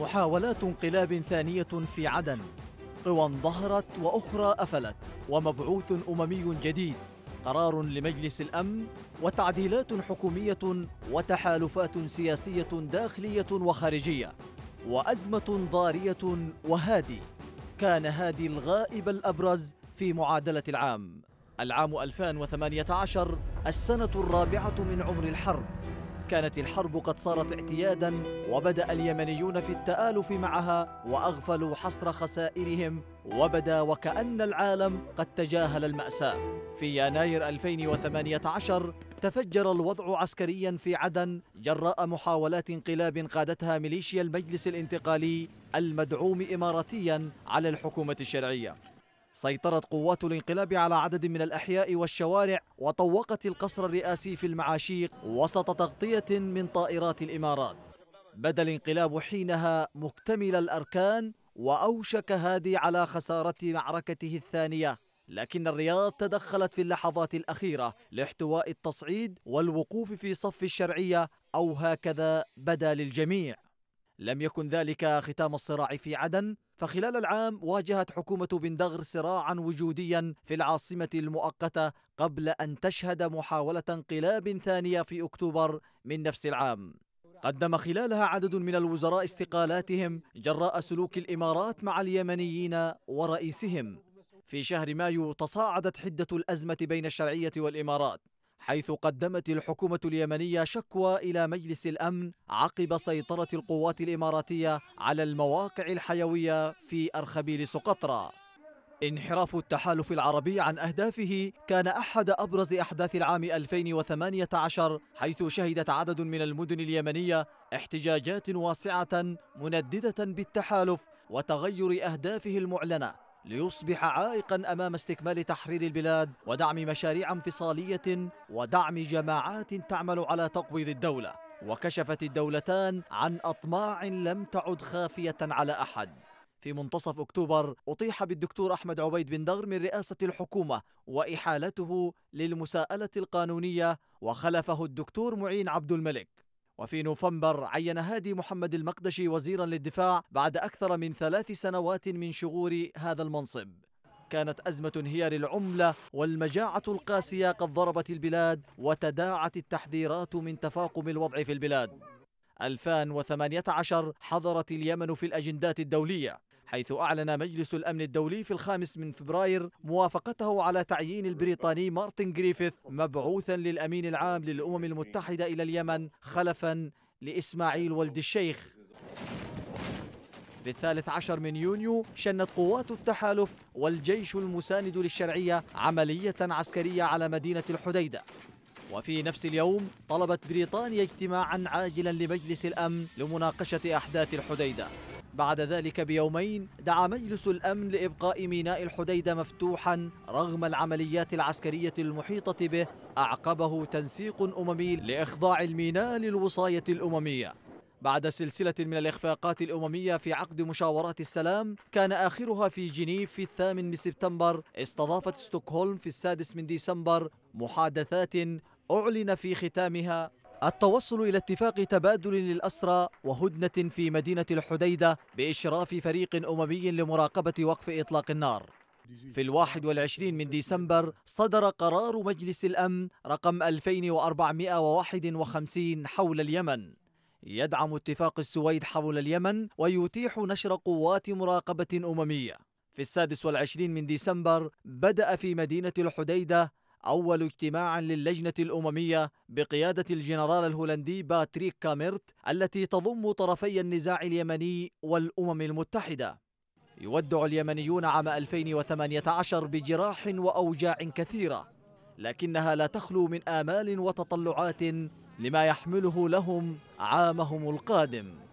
محاولات انقلاب ثانية في عدن قوى ظهرت وأخرى أفلت ومبعوث أممي جديد قرار لمجلس الأمن وتعديلات حكومية وتحالفات سياسية داخلية وخارجية وأزمة ضارية وهادي كان هادي الغائب الأبرز في معادلة العام العام 2018 السنة الرابعة من عمر الحرب كانت الحرب قد صارت اعتيادا وبدا اليمنيون في التالف معها واغفلوا حصر خسائرهم وبدا وكان العالم قد تجاهل الماساه في يناير 2018 تفجر الوضع عسكريا في عدن جراء محاولات انقلاب قادتها ميليشيا المجلس الانتقالي المدعوم اماراتيا على الحكومه الشرعيه سيطرت قوات الانقلاب على عدد من الأحياء والشوارع وطوقت القصر الرئاسي في المعاشيق وسط تغطية من طائرات الإمارات بدا الانقلاب حينها مكتمل الأركان وأوشك هادي على خسارة معركته الثانية لكن الرياض تدخلت في اللحظات الأخيرة لاحتواء التصعيد والوقوف في صف الشرعية أو هكذا بدا للجميع لم يكن ذلك ختام الصراع في عدن فخلال العام واجهت حكومة بندغر صراعا وجوديا في العاصمة المؤقتة قبل أن تشهد محاولة انقلاب ثانية في أكتوبر من نفس العام قدم خلالها عدد من الوزراء استقالاتهم جراء سلوك الإمارات مع اليمنيين ورئيسهم في شهر مايو تصاعدت حدة الأزمة بين الشرعية والإمارات حيث قدمت الحكومة اليمنية شكوى إلى مجلس الأمن عقب سيطرة القوات الإماراتية على المواقع الحيوية في أرخبيل سقطرى انحراف التحالف العربي عن أهدافه كان أحد أبرز أحداث العام 2018 حيث شهدت عدد من المدن اليمنية احتجاجات واسعة منددة بالتحالف وتغير أهدافه المعلنة ليصبح عائقا امام استكمال تحرير البلاد ودعم مشاريع انفصاليه ودعم جماعات تعمل على تقويض الدوله وكشفت الدولتان عن اطماع لم تعد خافيه على احد في منتصف اكتوبر اطيح بالدكتور احمد عبيد بن دغر من رئاسه الحكومه واحالته للمساءله القانونيه وخلفه الدكتور معين عبد الملك وفي نوفمبر عين هادي محمد المقدشي وزيرا للدفاع بعد أكثر من ثلاث سنوات من شغور هذا المنصب كانت أزمة انهيار العملة والمجاعة القاسية قد ضربت البلاد وتداعت التحذيرات من تفاقم الوضع في البلاد 2018 حضرت اليمن في الأجندات الدولية حيث أعلن مجلس الأمن الدولي في الخامس من فبراير موافقته على تعيين البريطاني مارتن جريفيث مبعوثا للأمين العام للأمم المتحدة إلى اليمن خلفا لإسماعيل ولد الشيخ في الثالث عشر من يونيو شنت قوات التحالف والجيش المساند للشرعية عملية عسكرية على مدينة الحديدة وفي نفس اليوم طلبت بريطانيا اجتماعا عاجلا لمجلس الأمن لمناقشة أحداث الحديدة بعد ذلك بيومين دعا مجلس الأمن لإبقاء ميناء الحديدة مفتوحا رغم العمليات العسكرية المحيطة به أعقبه تنسيق أممي لإخضاع الميناء للوصاية الأممية بعد سلسلة من الإخفاقات الأممية في عقد مشاورات السلام كان آخرها في جنيف في الثامن من سبتمبر استضافت ستوكهولم في السادس من ديسمبر محادثات أعلن في ختامها التوصل إلى اتفاق تبادل للأسرى وهدنة في مدينة الحديدة بإشراف فريق أممي لمراقبة وقف إطلاق النار في الواحد والعشرين من ديسمبر صدر قرار مجلس الأمن رقم 2451 حول اليمن يدعم اتفاق السويد حول اليمن ويتيح نشر قوات مراقبة أممية في السادس والعشرين من ديسمبر بدأ في مدينة الحديدة أول اجتماع للجنة الأممية بقيادة الجنرال الهولندي باتريك كاميرت التي تضم طرفي النزاع اليمني والأمم المتحدة يودع اليمنيون عام 2018 بجراح وأوجاع كثيرة لكنها لا تخلو من آمال وتطلعات لما يحمله لهم عامهم القادم